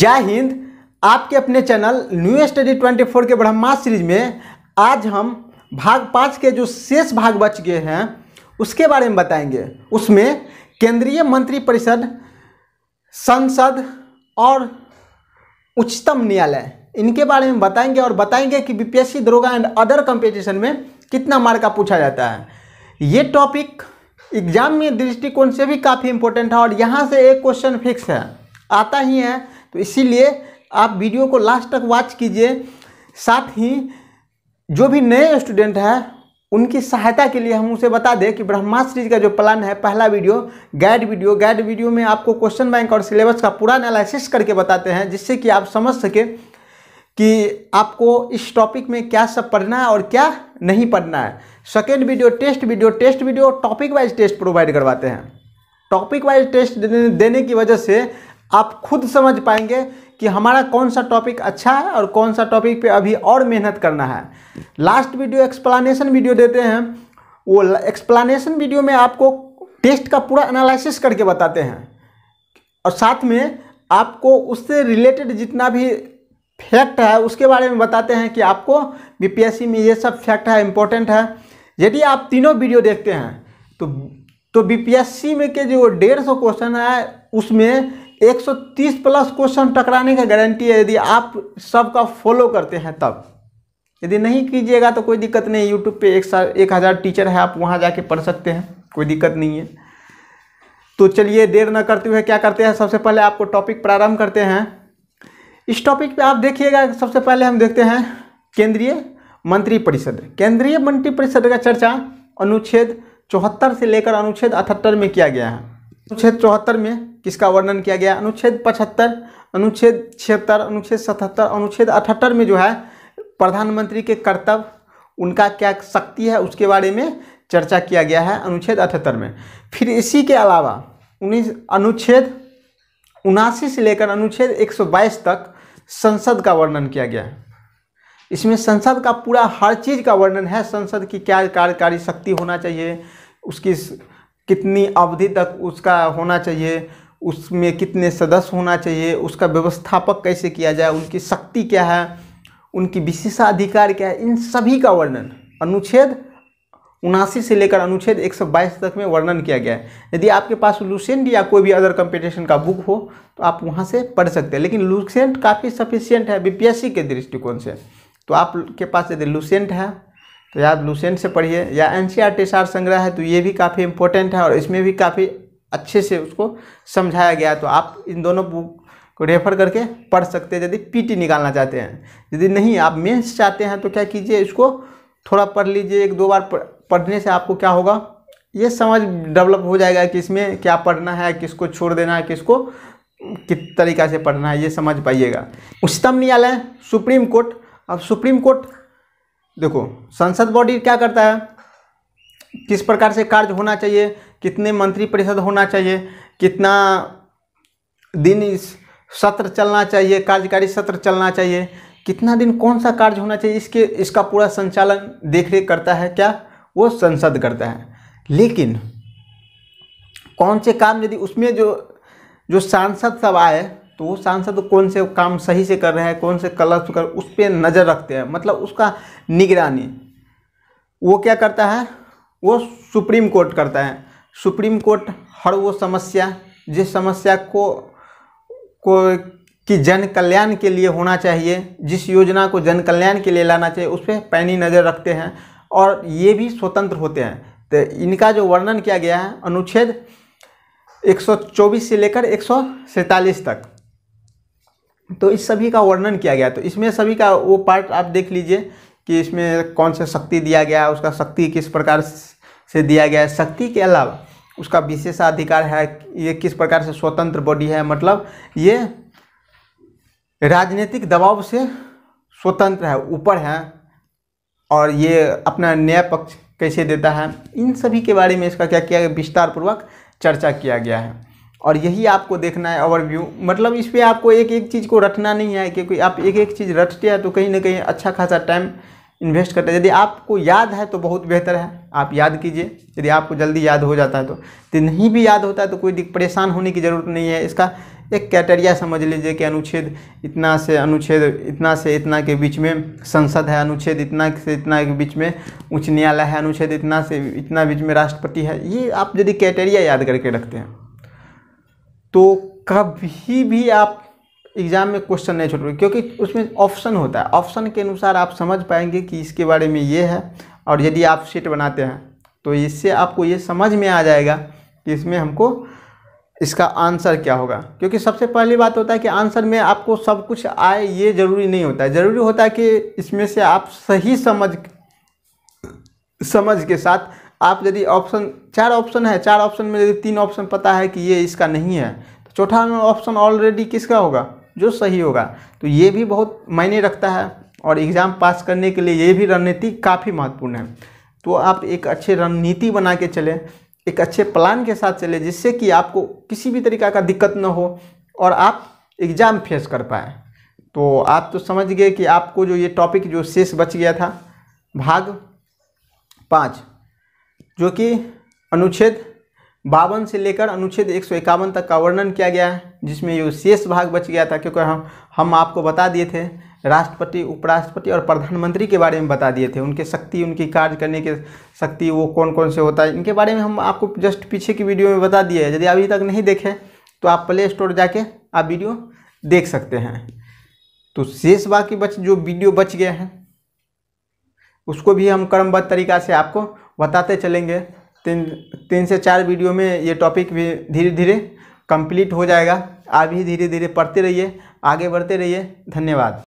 जय हिंद आपके अपने चैनल न्यू स्टडी 24 के ब्रह्मास सीरीज में आज हम भाग पाँच के जो शेष भाग बच गए हैं उसके बारे में बताएंगे उसमें केंद्रीय मंत्रिपरिषद संसद और उच्चतम न्यायालय इनके बारे में बताएंगे और बताएंगे कि बीपीएससी दरोगा एंड अदर कंपटीशन में कितना मार्क का पूछा जाता है ये टॉपिक एग्जाम में दृष्टिकोण से भी काफ़ी इंपॉर्टेंट है और यहाँ से एक क्वेश्चन फिक्स है आता ही है तो इसीलिए आप वीडियो को लास्ट तक वॉच कीजिए साथ ही जो भी नए स्टूडेंट हैं उनकी सहायता के लिए हम उसे बता दें कि ब्रह्मास्त्र सीरीज का जो प्लान है पहला video guide video guide video में आपको क्वेश्चन बैंक और सिलेबस का पूरा एनालिसिस करके बताते हैं जिससे कि आप समझ सके कि आपको इस टॉपिक में क्या सब पढ़ना है और क्या नहीं पढ़ना है second video test video test video topic wise test provide करवाते हैं टॉपिक वाइज टेस्ट देने की वजह से आप खुद समझ पाएंगे कि हमारा कौन सा टॉपिक अच्छा है और कौन सा टॉपिक पे अभी और मेहनत करना है लास्ट वीडियो एक्सप्लानेशन वीडियो देते हैं वो एक्सप्लानेशन वीडियो में आपको टेस्ट का पूरा एनालिसिस करके बताते हैं और साथ में आपको उससे रिलेटेड जितना भी फैक्ट है उसके बारे में बताते हैं कि आपको बी में ये सब फैक्ट है इम्पोर्टेंट है यदि आप तीनों वीडियो देखते हैं तो तो बी में के जो डेढ़ सौ क्वेश्चन है उसमें 130 प्लस क्वेश्चन टकराने का गारंटी है यदि आप सबका फॉलो करते हैं तब यदि नहीं कीजिएगा तो कोई दिक्कत नहीं यूट्यूब पे एक साल एक हज़ार टीचर है आप वहाँ जाके पढ़ सकते हैं कोई दिक्कत नहीं है तो चलिए देर न करते हुए क्या करते हैं सबसे पहले आपको टॉपिक प्रारंभ करते हैं इस टॉपिक पे आप देखिएगा सबसे पहले हम देखते हैं केंद्रीय मंत्रिपरिषद केंद्रीय मंत्रिपरिषद का चर्चा अनुच्छेद चौहत्तर से लेकर अनुच्छेद अठहत्तर में किया गया है अनुच्छेद चौहत्तर में किसका वर्णन किया गया अनुच्छेद पचहत्तर अनुच्छेद छिहत्तर अनुच्छेद सतहत्तर अनुच्छेद अठहत्तर में जो है प्रधानमंत्री के कर्तव्य उनका क्या शक्ति है उसके बारे में चर्चा किया गया है अनुच्छेद अठहत्तर में फिर इसी के अलावा उन्नीस अनुच्छेद उनासी से लेकर अनुच्छेद 122 तक संसद का वर्णन किया गया है इसमें संसद का पूरा हर चीज़ का वर्णन है संसद की क्या कार्यकारी शक्ति होना चाहिए उसकी कितनी अवधि तक उसका होना चाहिए उसमें कितने सदस्य होना चाहिए उसका व्यवस्थापक कैसे किया जाए उनकी शक्ति क्या है उनकी विशेषाधिकार क्या है इन सभी का वर्णन अनुच्छेद उनासी से लेकर अनुच्छेद 122 तक में वर्णन किया गया है यदि आपके पास लूसेंट या कोई भी अदर कंपटीशन का बुक हो तो आप वहाँ से पढ़ सकते हैं लेकिन लूसेंट काफ़ी सफिशियंट है बीपीएससी के दृष्टिकोण से तो आपके पास यदि लूसेंट है तो या लूसेंट से पढ़िए या एन सी e सार संग्रह है तो ये भी काफ़ी इम्पोर्टेंट है और इसमें भी काफ़ी अच्छे से उसको समझाया गया तो आप इन दोनों बुक को रेफर करके पढ़ सकते हैं यदि पीटी निकालना चाहते हैं यदि नहीं आप मेंस चाहते हैं तो क्या कीजिए इसको थोड़ा पढ़ लीजिए एक दो बार पढ़ने से आपको क्या होगा ये समझ डेवलप हो जाएगा कि इसमें क्या पढ़ना है किसको छोड़ देना है किसको किस तरीका से पढ़ना है ये समझ पाइएगा उच्चतम न्यायालय सुप्रीम कोर्ट अब सुप्रीम कोर्ट देखो संसद बॉडी क्या करता है किस प्रकार से कार्य होना चाहिए कितने मंत्री परिषद होना चाहिए कितना दिन इस सत्र चलना चाहिए कार्यकारी सत्र चलना चाहिए कितना दिन कौन सा कार्य होना चाहिए इसके इसका पूरा संचालन देखरेख करता है क्या वो संसद करता है लेकिन कौन से काम यदि उसमें जो जो सांसद सब आए तो वो सांसद कौन से काम सही से कर रहे हैं कौन से गलत कर उस पर नज़र रखते हैं मतलब उसका निगरानी वो क्या करता है वो सुप्रीम कोर्ट करता है सुप्रीम कोर्ट हर वो समस्या जिस समस्या को को कि जन कल्याण के लिए होना चाहिए जिस योजना को जन कल्याण के लिए लाना चाहिए उस पर पैनी नज़र रखते हैं और ये भी स्वतंत्र होते हैं तो इनका जो वर्णन किया गया है अनुच्छेद 124 से लेकर एक तक तो इस सभी का वर्णन किया गया तो इसमें सभी का वो पार्ट आप देख लीजिए कि इसमें कौन सा शक्ति दिया गया उसका शक्ति किस प्रकार से दिया गया है शक्ति के अलावा उसका विशेषाधिकार है ये किस प्रकार से स्वतंत्र बॉडी है मतलब ये राजनीतिक दबाव से स्वतंत्र है ऊपर है और ये अपना न्याय पक्ष कैसे देता है इन सभी के बारे में इसका क्या किया गया विस्तारपूर्वक चर्चा किया गया है और यही आपको देखना है ओवरव्यू मतलब इस पर आपको एक एक चीज़ को रटना नहीं है क्योंकि आप एक एक चीज़ रटते हैं तो कहीं ना कहीं अच्छा खासा टाइम इन्वेस्ट करते हैं यदि आपको याद है तो बहुत बेहतर है आप याद कीजिए यदि आपको जल्दी याद हो जाता है तो यदि नहीं भी याद होता है तो कोई परेशान होने की ज़रूरत नहीं है इसका एक कैटेरिया समझ लीजिए कि अनुच्छेद इतना से अनुच्छेद इतना से इतना के बीच में संसद है अनुच्छेद इतना से इतना के बीच में उच्च न्यायालय है अनुच्छेद इतना से इतना बीच में राष्ट्रपति है ये आप यदि कैटेरिया याद करके रखते हैं तो कभी भी आप एग्ज़ाम में क्वेश्चन नहीं छोड़ोगे क्योंकि उसमें ऑप्शन होता है ऑप्शन के अनुसार आप समझ पाएंगे कि इसके बारे में ये है और यदि आप सीट बनाते हैं तो इससे आपको ये समझ में आ जाएगा कि इसमें हमको इसका आंसर क्या होगा क्योंकि सबसे पहली बात होता है कि आंसर में आपको सब कुछ आए ये ज़रूरी नहीं होता है ज़रूरी होता है कि इसमें से आप सही समझ समझ के साथ आप यदि ऑप्शन चार ऑप्शन है चार ऑप्शन में यदि तीन ऑप्शन पता है कि ये इसका नहीं है तो चौथा ऑप्शन ऑलरेडी किसका होगा जो सही होगा तो ये भी बहुत मायने रखता है और एग्ज़ाम पास करने के लिए ये भी रणनीति काफ़ी महत्वपूर्ण है तो आप एक अच्छे रणनीति बना के चलें एक अच्छे प्लान के साथ चले जिससे कि आपको किसी भी तरीका का दिक्कत न हो और आप एग्ज़ाम फेस कर पाए तो आप तो समझ गए कि आपको जो ये टॉपिक जो शेष बच गया था भाग पाँच जो कि अनुच्छेद बावन से लेकर अनुच्छेद एक तक का वर्णन किया गया है जिसमें ये शेष भाग बच गया था क्योंकि हम हम आपको बता दिए थे राष्ट्रपति उपराष्ट्रपति और प्रधानमंत्री के बारे में बता दिए थे उनके शक्ति उनकी कार्य करने की शक्ति वो कौन कौन से होता है इनके बारे में हम आपको जस्ट पीछे की वीडियो में बता दिए यदि अभी तक नहीं देखें तो आप प्ले स्टोर जाके आप वीडियो देख सकते हैं तो शेष बाकी बच जो वीडियो बच गया है उसको भी हम क्रमबद्ध तरीका से आपको बताते चलेंगे तीन तीन से चार वीडियो में ये टॉपिक भी धीरे धीरे कंप्लीट हो जाएगा आप ही धीरे धीरे पढ़ते रहिए आगे बढ़ते रहिए धन्यवाद